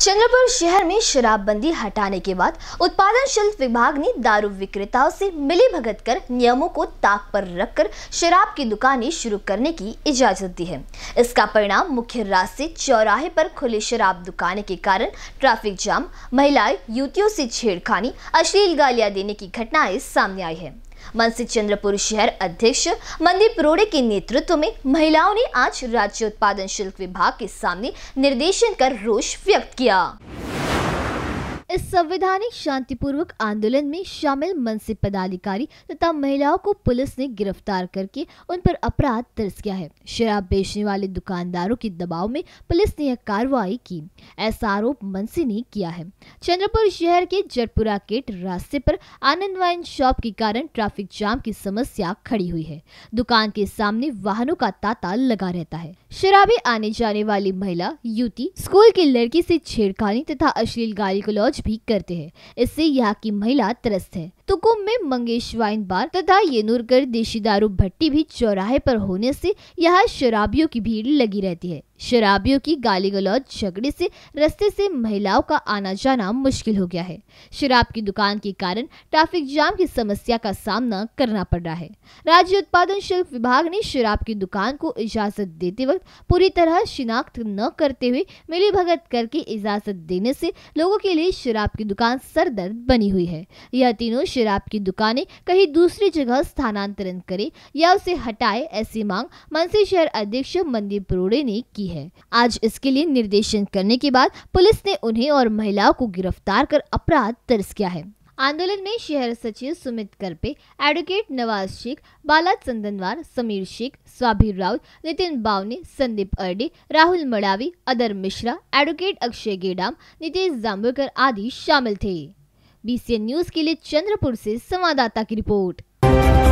चंद्रपुर शहर में शराबबंदी हटाने के बाद उत्पादन शुल्क विभाग ने दारू विक्रेताओं से मिली भगत कर नियमों को ताक पर रखकर शराब की दुकानें शुरू करने की इजाजत दी है इसका परिणाम मुख्य रास्ते चौराहे पर खुली शराब दुकानें के कारण ट्रैफिक जाम महिलाएं युवतियों से छेड़खानी अश्लील गालियां देने की घटनाएं सामने आई है मनसी शहर अध्यक्ष मनदीप रोड़े के नेतृत्व में महिलाओं ने आज राज्य उत्पादन शुल्क विभाग के सामने निर्देशन कर रोष व्यक्त किया इस संवैधानिक शांतिपूर्वक आंदोलन में शामिल मनसे पदाधिकारी तथा महिलाओं को पुलिस ने गिरफ्तार करके उन पर अपराध दर्ज किया है शराब बेचने वाले दुकानदारों के दबाव में पुलिस ने यह कार्रवाई की ऐसा आरोप मनसी ने किया है चंद्रपुर शहर के जटपुरा गेट रास्ते पर आनंद वाइन शॉप के कारण ट्रैफिक जाम की समस्या खड़ी हुई है दुकान के सामने वाहनों का तांता लगा रहता है शराबी आने जाने वाली महिला युवती स्कूल की लड़की से छेड़खानी तथा अश्लील गाली लॉज भी करते हैं इससे यहाँ की महिला त्रस्त है तुकुम में मंगेश वाइन बार तथा येनूरकर देशी दारू भट्टी भी चौराहे पर होने से यहाँ शराबियों की भीड़ लगी रहती है शराबियों की गाली गलौज झगड़े से रस्ते से महिलाओं का आना जाना मुश्किल हो गया है शराब की दुकान के कारण ट्रैफिक जाम की समस्या का सामना करना पड़ रहा है राज्य उत्पादन शुल्क विभाग ने शराब की दुकान को इजाजत देते वक्त पूरी तरह शिनाख्त न करते हुए मिली भगत करके इजाजत देने से लोगों के लिए शराब की दुकान सरदर्द बनी हुई है यह तीनों शराब की दुकानें कहीं दूसरी जगह स्थानांतरण करे या उसे हटाए ऐसी मांग मनसी शहर अध्यक्ष मनदीप बरोड़े ने की है आज इसके लिए निर्देशन करने के बाद पुलिस ने उन्हें और महिलाओं को गिरफ्तार कर अपराध दर्ज किया है आंदोलन में शहर सचिव सुमित करपे एडवोकेट नवाज शेख बाला चंदनवार समीर शेख स्वाभिर राउत नितिन बावने संदीप अर्डे राहुल मड़ावी अदर मिश्रा एडवोकेट अक्षय गेडाम नितेश जाम्बेकर आदि शामिल थे बीसीएन न्यूज के लिए चंद्रपुर से संवाददाता की रिपोर्ट